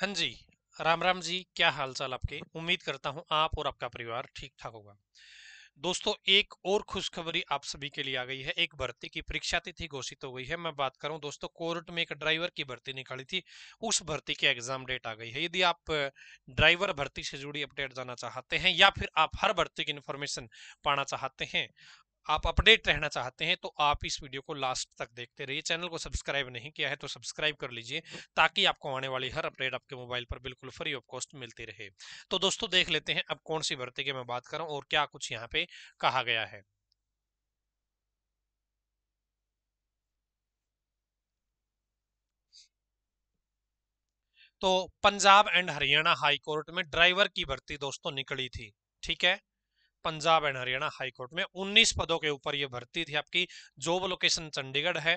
हाँ जी राम राम जी क्या हाल चाल आपके उम्मीद करता हूँ आप और आपका परिवार ठीक ठाक होगा दोस्तों एक और खुशखबरी आप सभी के लिए आ गई है एक भर्ती की परीक्षा तिथि घोषित हो गई है मैं बात करूं दोस्तों कोर्ट में एक ड्राइवर की भर्ती निकाली थी उस भर्ती की एग्जाम डेट आ गई है यदि आप ड्राइवर भर्ती से जुड़ी अपडेट जाना चाहते हैं या फिर आप हर भर्ती की इन्फॉर्मेशन पाना चाहते हैं आप अपडेट रहना चाहते हैं तो आप इस वीडियो को लास्ट तक देखते रहिए चैनल को सब्सक्राइब नहीं किया है तो सब्सक्राइब कर लीजिए ताकि आपको आने वाली हर अपडेट आपके मोबाइल पर बिल्कुल फ्री ऑफ कॉस्ट मिलती रहे तो दोस्तों देख लेते हैं अब कौन सी भर्ती की मैं बात करूँ और क्या कुछ यहाँ पे कहा गया है तो Punjab and Haryana high court में ड्राइवर की भर्ती दोस्तों निकली थी ठीक है पंजाब एंड हरियाणा हाईकोर्ट में 19 पदों के ऊपर ये भर्ती थी आपकी जॉब लोकेशन चंडीगढ़ है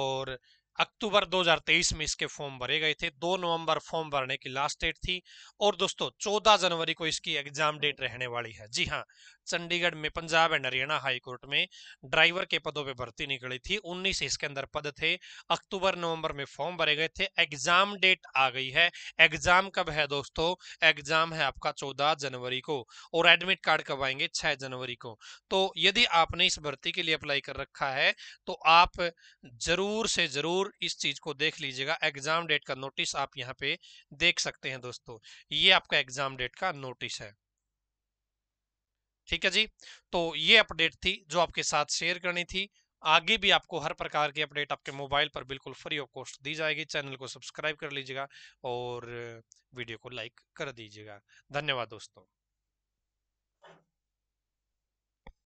और अक्टूबर 2023 में इसके फॉर्म भरे गए थे 2 नवंबर फॉर्म भरने की लास्ट डेट थी और दोस्तों 14 जनवरी को इसकी एग्जाम डेट रहने वाली है जी हाँ चंडीगढ़ में पंजाब एंड हरियाणा हाईकोर्ट में ड्राइवर के पदों पे भर्ती निकली थी 19 इसके अंदर पद थे अक्टूबर नवंबर में फॉर्म भरे गए थे एग्जाम डेट आ गई है एग्जाम कब है दोस्तों एग्जाम है आपका चौदह जनवरी को और एडमिट कार्ड कब आएंगे छह जनवरी को तो यदि आपने इस भर्ती के लिए अप्लाई कर रखा है तो आप जरूर से जरूर इस चीज को देख लीजिएगा एग्जाम डेट का नोटिस आप यहाँ पे देख सकते हैं दोस्तों ये आपका एग्जाम डेट का नोटिस है ठीक है जी तो ये अपडेट थी जो आपके साथ शेयर करनी थी आगे भी आपको हर प्रकार की अपडेट आपके मोबाइल पर बिल्कुल फ्री ऑफ कॉस्ट दी जाएगी चैनल को सब्सक्राइब कर लीजिएगा और वीडियो को लाइक कर दीजिएगा धन्यवाद दोस्तों